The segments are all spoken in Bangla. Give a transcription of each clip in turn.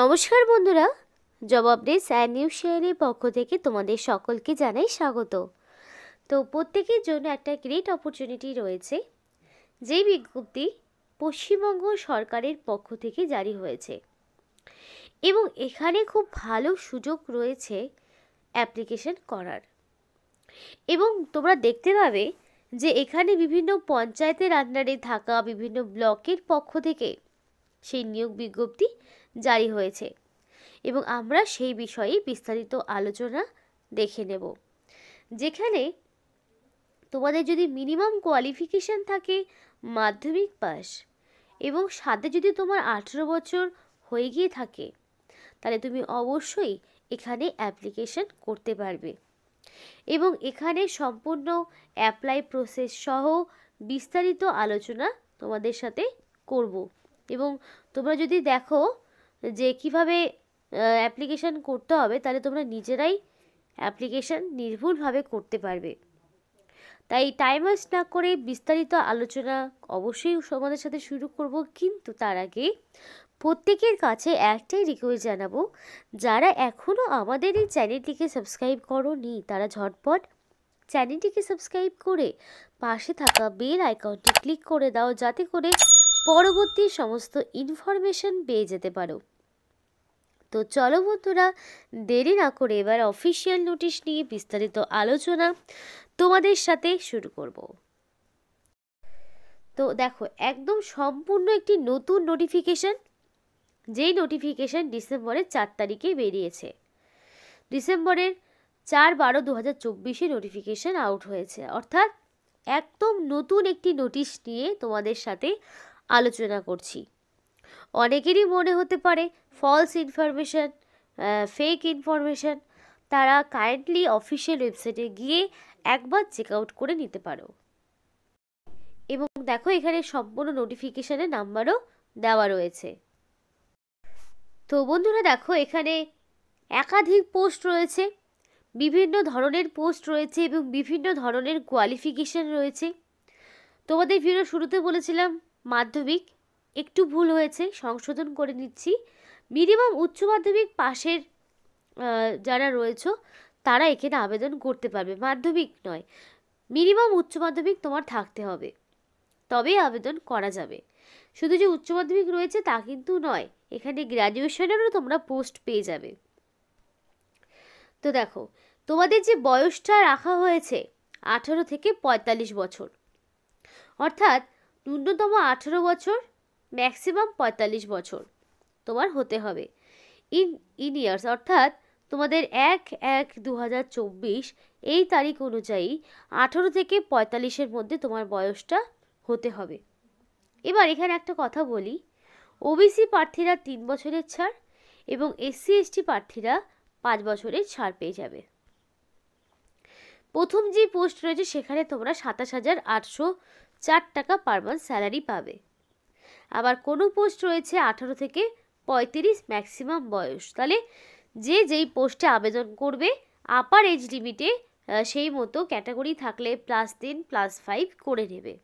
নমস্কার বন্ধুরা জবাব ডে স্যার নিউ শেয়ারের পক্ষ থেকে তোমাদের সকলকে জানাই স্বাগত তো প্রত্যেকের জন্য একটা গ্রেট অপরচুনিটি রয়েছে যে বিজ্ঞপ্তি পশ্চিমবঙ্গ সরকারের পক্ষ থেকে জারি হয়েছে এবং এখানে খুব ভালো সুযোগ রয়েছে অ্যাপ্লিকেশন করার এবং তোমরা দেখতে পাবে যে এখানে বিভিন্ন পঞ্চায়েতের আন্ডারে থাকা বিভিন্ন ব্লকের পক্ষ থেকে সেই নিয়োগ বিজ্ঞপ্তি জারি হয়েছে এবং আমরা সেই বিষয়ে বিস্তারিত আলোচনা দেখে নেব যেখানে তোমাদের যদি মিনিমাম কোয়ালিফিকেশান থাকে মাধ্যমিক পাস এবং সাথে যদি তোমার আঠেরো বছর হয়ে গিয়ে থাকে তাহলে তুমি অবশ্যই এখানে অ্যাপ্লিকেশন করতে পারবে এবং এখানে সম্পূর্ণ অ্যাপ্লাই প্রসেস সহ বিস্তারিত আলোচনা তোমাদের সাথে করব এবং তোমরা যদি দেখো যে কিভাবে অ্যাপ্লিকেশান করতে হবে তাহলে তোমরা নিজেরাই অ্যাপ্লিকেশান নির্ভুলভাবে করতে পারবে তাই টাইম ওয়েস্ট না করে বিস্তারিত আলোচনা অবশ্যই সমাজের সাথে শুরু করব কিন্তু তার আগে প্রত্যেকের কাছে একটাই রিকোয়েস্ট জানাবো যারা এখনও আমাদের এই চ্যানেলটিকে সাবস্ক্রাইব নি তারা ঝটপট চ্যানেলটিকে সাবস্ক্রাইব করে পাশে থাকা বেল আইকনটি ক্লিক করে দাও যাতে করে পরবর্তী সমস্ত ইনফরমেশন পেয়ে যেতে পারো তো চলো বন্ধুরা দেরি না করে এবার অফিসিয়াল নোটিশ নিয়ে বিস্তারিত আলোচনা তোমাদের সাথে শুরু করব তো দেখো একদম সম্পূর্ণ একটি নতুন নোটিফিকেশান যেই নোটিফিকেশান ডিসেম্বরের চার তারিখে বেরিয়েছে ডিসেম্বরের চার বারো দু হাজার চব্বিশে নোটিফিকেশান আউট হয়েছে অর্থাৎ একদম নতুন একটি নোটিশ নিয়ে তোমাদের সাথে আলোচনা করছি অনেকেরই মনে হতে পারে ফলস ইনফরমেশান ফেক ইনফরমেশান তারা কাইন্ডলি অফিসিয়াল ওয়েবসাইটে গিয়ে একবার চেক আউট করে নিতে পারো এবং দেখো এখানে সম্পূর্ণ নোটিফিকেশানের নাম্বারও দেওয়া রয়েছে তো বন্ধুরা দেখো এখানে একাধিক পোস্ট রয়েছে বিভিন্ন ধরনের পোস্ট রয়েছে এবং বিভিন্ন ধরনের কোয়ালিফিকেশান রয়েছে তোমাদের ভিডিও শুরুতে বলেছিলাম মাধ্যমিক একটু ভুল হয়েছে সংশোধন করে নিচ্ছি মিনিমাম উচ্চ মাধ্যমিক পাশের যারা রয়েছে তারা এখানে আবেদন করতে পারবে মাধ্যমিক নয় মিনিমাম উচ্চ মাধ্যমিক তোমার থাকতে হবে তবেই আবেদন করা যাবে শুধু যে উচ্চ মাধ্যমিক রয়েছে তা কিন্তু নয় এখানে গ্র্যাজুয়েশনেরও তোমরা পোস্ট পেয়ে যাবে তো দেখো তোমাদের যে বয়সটা রাখা হয়েছে আঠারো থেকে পঁয়তাল্লিশ বছর অর্থাৎ ন্যূনতম আঠেরো বছর ম্যাক্সিমাম পঁয়তাল্লিশ বছর তোমার হতে হবে ইন ইন ইয়ার্স অর্থাৎ তোমাদের এক এক দু এই তারিখ অনুযায়ী আঠেরো থেকে পঁয়তাল্লিশের মধ্যে তোমার বয়সটা হতে হবে এবার এখানে একটা কথা বলি ওবিসি প্রার্থীরা তিন বছরের ছাড় এবং এসসি এসটি প্রার্থীরা পাঁচ বছরের ছাড় পেয়ে যাবে প্রথম যে পোস্ট রয়েছে সেখানে তোমরা সাতাশ হাজার আটশো চার টাকা পার মান্থ স্যালারি পাবে আবার কোনো পোস্ট রয়েছে আঠারো থেকে পঁয়ত্রিশ ম্যাক্সিমাম বয়স তাহলে যে যেই পোস্টে আবেদন করবে আপার এজ লিমিটে সেই মতো ক্যাটাগরি থাকলে প্লাস তিন প্লাস ফাইভ করে নেবে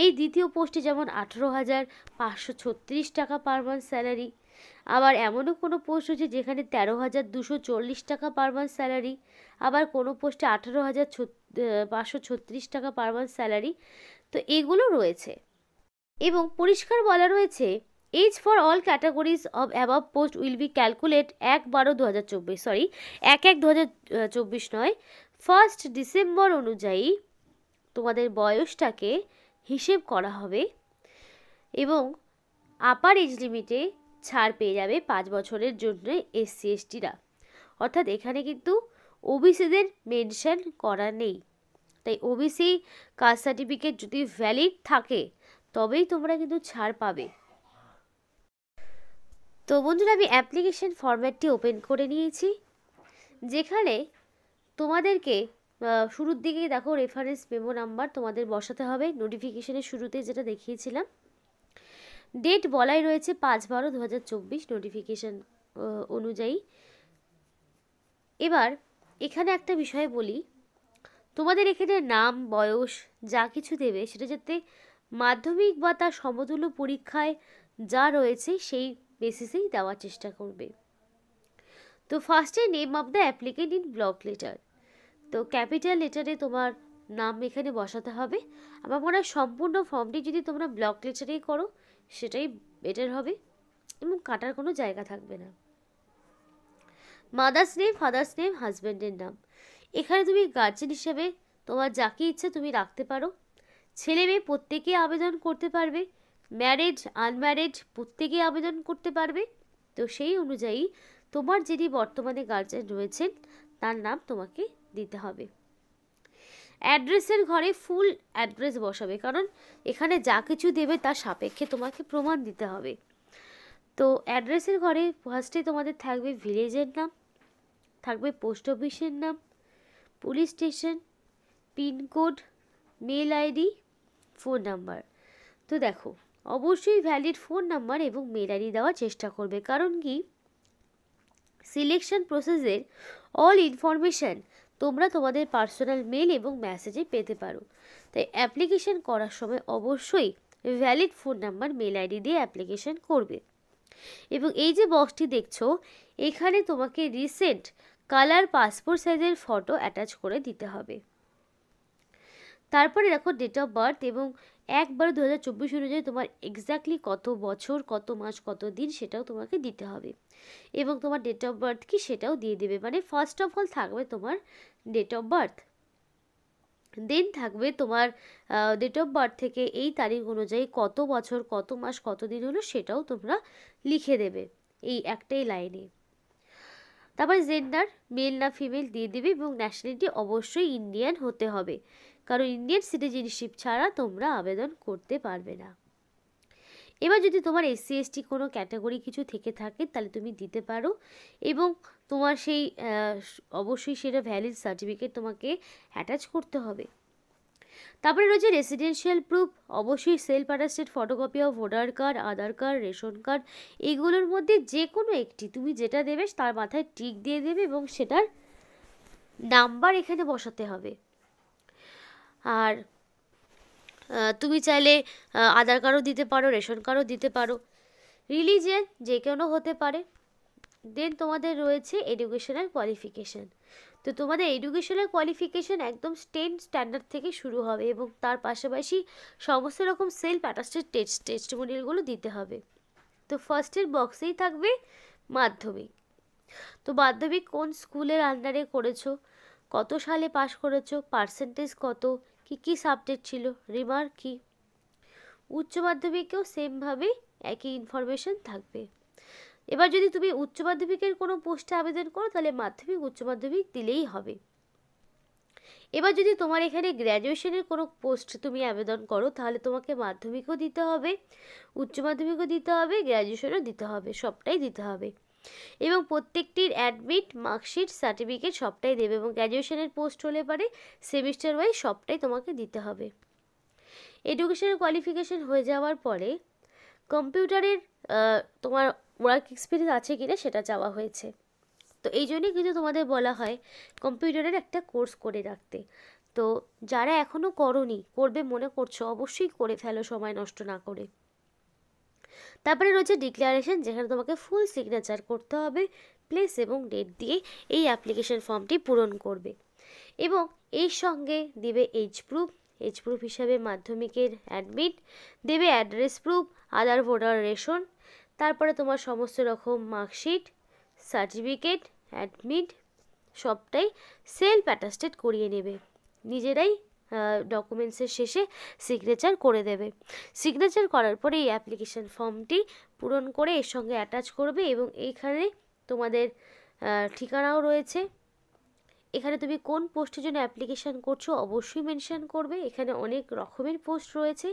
এই দ্বিতীয় পোস্টে যেমন আঠেরো হাজার পাঁচশো ছত্রিশ টাকা পার মান্থ স্যালারি আবার এমনও কোনো পোস্ট হচ্ছে যেখানে তেরো হাজার দুশো চল্লিশ টাকা পার মান্থ স্যালারি আবার কোনো পোস্টে আঠেরো হাজার পাঁচশো ছত্রিশ টাকা পার মান্থ স্যালারি তো এগুলো রয়েছে এবং পরিষ্কার বলা রয়েছে as for all categories of above post will be calculate এক বারো দু হাজার চব্বিশ সরি এক এক দু হাজার চব্বিশ নয় ফার্স্ট ডিসেম্বর অনুযায়ী তোমাদের বয়সটাকে হিসেব করা হবে এবং আপার এজ লিমিটে ছাড় পেয়ে যাবে পাঁচ বছরের জন্য এসসি এসটিরা অর্থাৎ এখানে কিন্তু ওবিসিদের মেনশান করা নেই তাই ওবিসি কাস্ট সার্টিফিকেট যদি ভ্যালিড থাকে তবেই তোমরা কিন্তু ছাড় পাবে তো বন্ধুরা আমি অ্যাপ্লিকেশন ফর্ম্যাটটি ওপেন করে নিয়েছি যেখানে তোমাদেরকে শুরুর দিকে দেখো রেফারেন্স মেমো নাম্বার তোমাদের বসাতে হবে নোটিফিকেশনের শুরুতে যেটা দেখিয়েছিলাম ডেট বলাই রয়েছে পাঁচ বারো দু হাজার চব্বিশ নোটিফিকেশান অনুযায়ী এবার এখানে একটা বিষয় বলি তোমাদের এখানে নাম বয়স যা কিছু দেবে সেটা যাতে মাধ্যমিক বা তার সমতুল্য পরীক্ষায় যা রয়েছে সেই বেসিসেই দেওয়ার চেষ্টা করবে তো ফার্স্টে name of the applicant in block letter তো ক্যাপিটাল লেটারে তোমার নাম এখানে বসাতে হবে আমার মনে হয় সম্পূর্ণ ফর্মটি যদি তোমরা ব্লক লেটারেই করো সেটাই বেটার হবে এবং কাটার কোনো জায়গা থাকবে না মাদার্স নেম ফাদার্স নেম হাজব্যান্ডের নাম এখানে তুমি গার্জেন হিসেবে তোমার যাকে ইচ্ছে তুমি রাখতে পারো ছেলে মেয়ে প্রত্যেকে আবেদন করতে পারবে ম্যারেজ আনম্যারেজ প্রত্যেকে আবেদন করতে পারবে তো সেই অনুযায়ী তোমার যিনি বর্তমানে গার্জেন রয়েছেন তার নাম তোমাকে দিতে হবে অ্যাড্রেসের ঘরে ফুল অ্যাড্রেস বসাবে কারণ এখানে যা কিছু দেবে তার সাপেক্ষে তোমাকে প্রমাণ দিতে হবে তো অ্যাড্রেসের ঘরে ফার্স্টে তোমাদের থাকবে ভিলেজের নাম থাকবে পোস্ট অফিসের নাম police station pincode mail ID phone number তো দেখো অবশ্যই ভ্যালিড ফোন নাম্বার এবং মেল আইডি দেওয়ার চেষ্টা করবে কারণ কি সিলেকশন প্রসেসের অল ইনফরমেশান তোমরা তোমাদের পার্সোনাল মেল এবং মেসেজে পেতে পারো তাই অ্যাপ্লিকেশন করার সময় অবশ্যই valid phone number mail ID দিয়ে অ্যাপ্লিকেশন করবে এবং এই যে বক্সটি দেখছো এখানে তোমাকে রিসেন্ট কালার পাসপোর্ট সাইজের ফটো অ্যাটাচ করে দিতে হবে তারপরে দেখো ডেট অফ বার্থ এবং একবার দু হাজার চব্বিশ অনুযায়ী তোমার এক্স্যাক্টলি কত বছর কত মাস কত দিন সেটাও তোমাকে দিতে হবে এবং তোমার ডেট অফ বার্থ কি সেটাও দিয়ে দেবে মানে ফার্স্ট অফ অল থাকবে তোমার ডেট অফ বার্থ দেন থাকবে তোমার ডেট অফ বার্থ থেকে এই তারিখ অনুযায়ী কত বছর কত মাস কত দিন হলো সেটাও তোমরা লিখে দেবে এই একটাই লাইনে তারপর জেন্ডার মেল না ফিমেল দিয়ে দেবে এবং ন্যাশনালিটি অবশ্যই ইন্ডিয়ান হতে হবে কারণ ইন্ডিয়ান সিটিজেনশিপ ছাড়া তোমরা আবেদন করতে পারবে না এবার যদি তোমার এসসি এসটি কোনো ক্যাটাগরি কিছু থেকে থাকে তাহলে তুমি দিতে পারো এবং তোমার সেই অবশ্যই সেটা ভ্যালিড সার্টিফিকেট তোমাকে অ্যাটাচ করতে হবে তারপরে রয়েছে রেসিডেন্সিয়াল প্রুফ অবশ্যই self attested photocopy of voter card Aadhaar card ration card এগুলোর মধ্যে যে কোনো একটি তুমি যেটা দেবে তার মাথায় টিক দিয়ে দেবে এবং সেটার নাম্বার এখানে বসাতে হবে আর তুমি চাইলে আধার কার্ডও দিতে পারো রেশন কার্ডও দিতে পারো রিলিজিয়ান যে কোনো হতে পারে দেন তোমাদের রয়েছে এডুকেশনাল কোয়ালিফিকেশান তো তোমাদের এডুকেশনাল কোয়ালিফিকেশান একদম টেন স্ট্যান্ডার্ড থেকে শুরু হবে এবং তার পাশাপাশি সমস্ত রকম সেলফ অ্যাটাস্টেড টেস্ট টেস্টমোনিয়ালগুলো দিতে হবে তো ফার্স্টের বক্সেই থাকবে মাধ্যমিক তো মাধ্যমিক কোন স্কুলের আন্ডারে করেছো কত সালে পাশ করেছো পার্সেন্টেজ কত কি কি সাবজেক্ট ছিল রিমার কি উচ্চ মাধ্যমিকেও সেমভাবেই একই ইনফরমেশন থাকবে এবার যদি তুমি উচ্চ মাধ্যমিকের কোনো পোস্টে আবেদন করো তাহলে মাধ্যমিক উচ্চ মাধ্যমিক দিলেই হবে এবার যদি তোমার এখানে গ্র্যাজুয়েশনের কোনো পোস্ট তুমি আবেদন করো তাহলে তোমাকে মাধ্যমিকও দিতে হবে উচ্চ মাধ্যমিকও দিতে হবে গ্র্যাজুয়েশনও দিতে হবে সবটাই দিতে হবে এবং প্রত্যেকটির অ্যাডমিট মার্কশিট সার্টিফিকেট সবটাই দেবে এবং গ্র্যাজুয়েশনের পোস্ট হলে পরে সেমিস্টার ওয়াইজ সবটাই তোমাকে দিতে হবে এডুকেশনের কোয়ালিফিকেশন হয়ে যাওয়ার পরে কম্পিউটারের তোমার ওয়ার্ক এক্সপিরিয়েন্স আছে কিনা সেটা চাওয়া হয়েছে তো এই জন্যই কিন্তু তোমাদের বলা হয় কম্পিউটারের একটা কোর্স করে রাখতে তো যারা এখনও করনি করবে মনে করছো অবশ্যই করে ফেলো সময় নষ্ট না করে তারপরে রয়েছে ডিক্লারেশন যেখানে তোমাকে ফুল সিগনেচার করতে হবে প্লেস এবং ডেট দিয়ে এই অ্যাপ্লিকেশন ফর্মটি পূরণ করবে এবং এর সঙ্গে দেবে এজ প্রুফ এজ প্রুফ হিসাবে মাধ্যমিকের অ্যাডমিট দেবে address proof Aadhaar voter ration তারপরে তোমার সমস্ত রকম মার্কশিট সার্টিফিকেট অ্যাডমিট সবটাই সেলফ অ্যাটাস্টেড করিয়ে নেবে নিজেরাই ডকুমেন্টসের শেষে সিগনেচার করে দেবে সিগনেচার করার পরে এই অ্যাপ্লিকেশান ফর্মটি পূরণ করে এর সঙ্গে অ্যাটাচ করবে এবং এইখানে তোমাদের ঠিকানাও রয়েছে এখানে তুমি কোন পোস্টের জন্য অ্যাপ্লিকেশান করছো অবশ্যই মেনশান করবে এখানে অনেক রকমের পোস্ট রয়েছে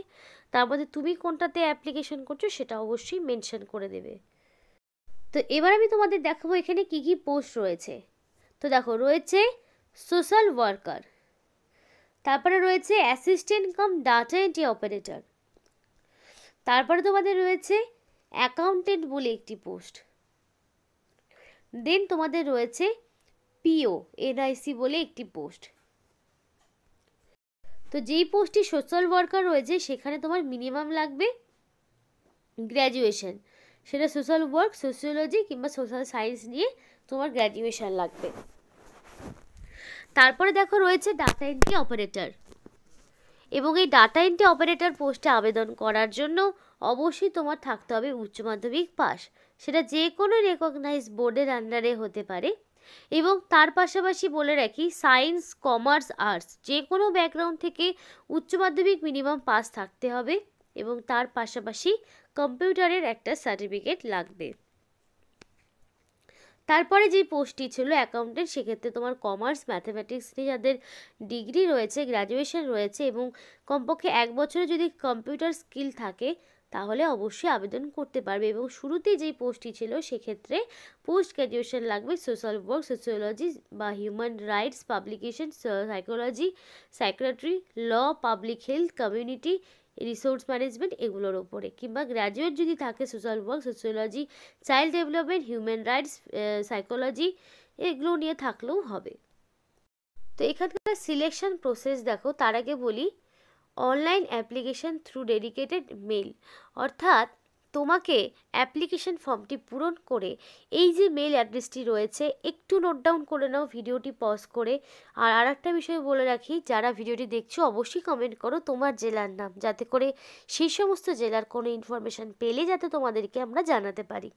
তার মধ্যে তুমি কোনটাতে অ্যাপ্লিকেশান করছো সেটা অবশ্যই মেনশান করে দেবে তো এবার আমি তোমাদের দেখাবো এখানে কি কি পোস্ট রয়েছে তো দেখো রয়েছে সোশ্যাল ওয়ার্কার তারপরে রয়েছে assistant cum data entry operator তারপরে তোমাদের রয়েছে অ্যাকাউন্টেন্ট বলে একটি পোস্ট দেন তোমাদের রয়েছে পিও এনআইসি বলে একটি পোস্ট তো যেই পোস্টটি সোশ্যাল ওয়ার্কার রয়েছে সেখানে তোমার মিনিমাম লাগবে গ্র্যাজুয়েশন সেটা সোশ্যাল ওয়ার্ক সোশিওলজি কিংবা সোশ্যাল সায়েন্স নিয়ে তোমার গ্র্যাজুয়েশন লাগবে তারপরে দেখো রয়েছে ডাটা এন্ট্রি অপারেটর এবং এই ডাটা এন্ট্রি অপারেটর পোস্টে আবেদন করার জন্য অবশ্যই তোমার থাকতে হবে উচ্চ মাধ্যমিক পাস সেটা যে কোনো রেকগনাইজ বোর্ডের আন্ডারে হতে পারে এবং তার পাশাপাশি বলে রাখি সায়েন্স কমার্স আর্টস যে কোনো ব্যাকগ্রাউন্ড থেকে উচ্চ মাধ্যমিক মিনিমাম পাস থাকতে হবে এবং তার পাশাপাশি কম্পিউটারের একটা সার্টিফিকেট লাগবে তারপরে যে পোস্টটি ছিল অ্যাকাউন্টেন্ট সেক্ষেত্রে তোমার কমার্স ম্যাথামেটিক্স নিয়ে যাদের ডিগ্রি রয়েছে গ্র্যাজুয়েশন রয়েছে এবং কমপক্ষে এক বছরে যদি কম্পিউটার স্কিল থাকে তাহলে অবশ্যই আবেদন করতে পারবে এবং শুরুতে যেই পোস্টটি ছিল সেক্ষেত্রে পোস্ট গ্র্যাজুয়েশন লাগবে সোশ্যাল ওয়ার্ক সোসিওলজি বা human rights publication psychology psychiatry law public health community resource management এগুলোর ওপরে কিংবা গ্র্যাজুয়েট যদি থাকে social work sociology child development human rights psychology এগুলো নিয়ে থাকলেও হবে তো এখানকার সিলেকশন প্রসেস দেখো তার আগে বলি online application through dedicated mail অর্থাৎ তোমাকে অ্যাপ্লিকেশন ফর্মটি পূরণ করে এই যে মেল অ্যাড্রেসটি রয়েছে একটু নোট ডাউন করে নাও ভিডিওটি পজ করে আর আর একটা বিষয় বলে রাখি যারা ভিডিওটি দেখছো অবশ্যই কমেন্ট করো তোমার জেলার নাম যাতে করে সেই সমস্ত জেলার কোনো ইনফরমেশান পেলে যাতে তোমাদেরকে আমরা জানাতে পারি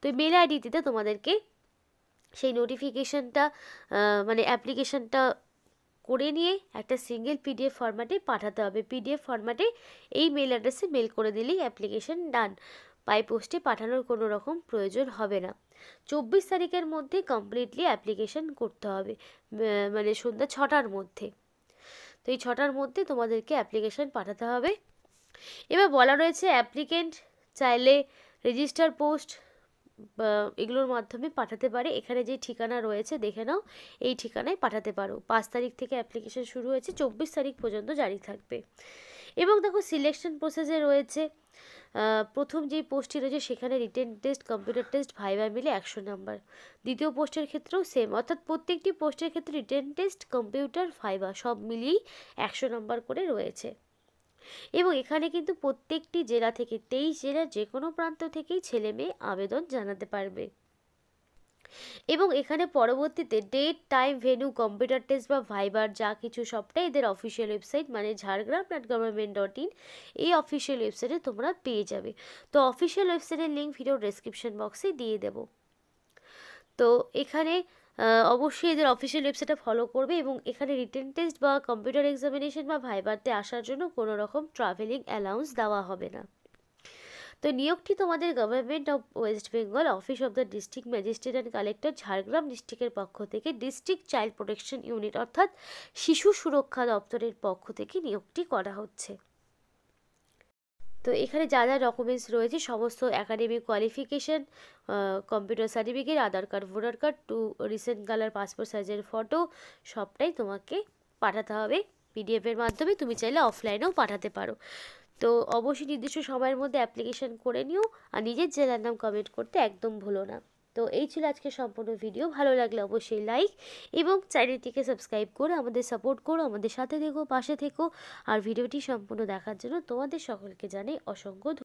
তো এই মেল আইডিটিতে তোমাদেরকে সেই নোটিফিকেশানটা মানে অ্যাপ্লিকেশানটা করে নিয়ে একটা সিঙ্গেল পিডিএফ ফরম্যাটে পাঠাতে হবে পিডিএফ ফরম্যাটে এই মেল অ্যাড্রেসে মেল করে দিলেই অ্যাপ্লিকেশন ডান পাই পোস্টে পাঠানোর কোনো রকম প্রয়োজন হবে না চব্বিশ তারিখের মধ্যে কমপ্লিটলি অ্যাপ্লিকেশান করতে হবে মানে সন্ধ্যা ছটার মধ্যে তো এই ছটার মধ্যে তোমাদেরকে অ্যাপ্লিকেশন পাঠাতে হবে এবার বলা রয়েছে অ্যাপ্লিকেন্ট চাইলে রেজিস্টার পোস্ট এগুলোর মাধ্যমে পাঠাতে পারে এখানে যে ঠিকানা রয়েছে দেখে নাও এই ঠিকানায় পাঠাতে পারো পাঁচ তারিখ থেকে অ্যাপ্লিকেশন শুরু হয়েছে চব্বিশ তারিখ পর্যন্ত জারি থাকবে এবং দেখো সিলেকশন প্রসেসে রয়েছে প্রথম যে পোস্টটি রয়েছে সেখানে written test computer test viva মিলে একশো নাম্বার দ্বিতীয় পোস্টের ক্ষেত্রেও সেম অর্থাৎ প্রত্যেকটি পোস্টের ক্ষেত্রে রিটেন টেস্ট কম্পিউটার ভাইভা সব মিলিয়েই একশো নাম্বার করে রয়েছে এবং এখানে কিন্তু প্রত্যেকটি জেলা থেকে তেইশ জেলার যে কোনো প্রান্ত থেকেই ছেলে মেয়ে আবেদন জানাতে পারবে এবং এখানে পরবর্তীতে date time venue computer test বা ভাইবার যা কিছু সবটাই এদের অফিসিয়াল ওয়েবসাইট মানে Jhargram dot government dot in এই অফিসিয়াল ওয়েবসাইটে তোমরা পেয়ে যাবে তো অফিসিয়াল ওয়েবসাইটের লিঙ্ক ভিডিও ডেসক্রিপশন বক্সে দিয়ে দেব তো এখানে অবশ্যই এদের অফিসিয়াল ওয়েবসাইটটা ফলো করবে এবং এখানে রিটেন টেস্ট বা কম্পিউটার এক্সামিনেশন বা ভাইবারতে আসার জন্য কোনো রকম ট্রাভেলিং অ্যালাউন্স দেওয়া হবে না তো নিয়োগটি তোমাদের government of West Bengal office of the district magistrate and collector Jhargram ডিস্ট্রিক্টের পক্ষ থেকে ডিস্ট্রিক্ট চাইল্ড প্রোটেকশন ইউনিট অর্থাৎ শিশু সুরক্ষা দপ্তরের পক্ষ থেকে নিয়োগটি করা হচ্ছে তো এখানে যা যা ডকুমেন্টস রয়েছে সমস্ত academic qualification computer certificate Aadhaar card voter card two recent colour passport সাইজের ফটো সবটাই তোমাকে পাঠাতে হবে পিডিএফের মাধ্যমে তুমি চাইলে অফলাইনেও পাঠাতে পারো তো অবশ্যই নির্দিষ্ট সময়ের মধ্যে অ্যাপ্লিকেশান করে নিও আর নিজের জেলার নাম কমেন্ট করতে একদম ভুলো না তো এই ছিল আজকে সম্পূর্ণ ভিডিও ভালো লাগলে অবশ্যই লাইক এবং চ্যানেলটিকে সাবস্ক্রাইব করে আমাদের সাপোর্ট করো আমাদের সাথে থেকো পাশে থেকো আর ভিডিওটি সম্পূর্ণ দেখার জন্য তোমাদের সকলকে জানাই অসংখ্য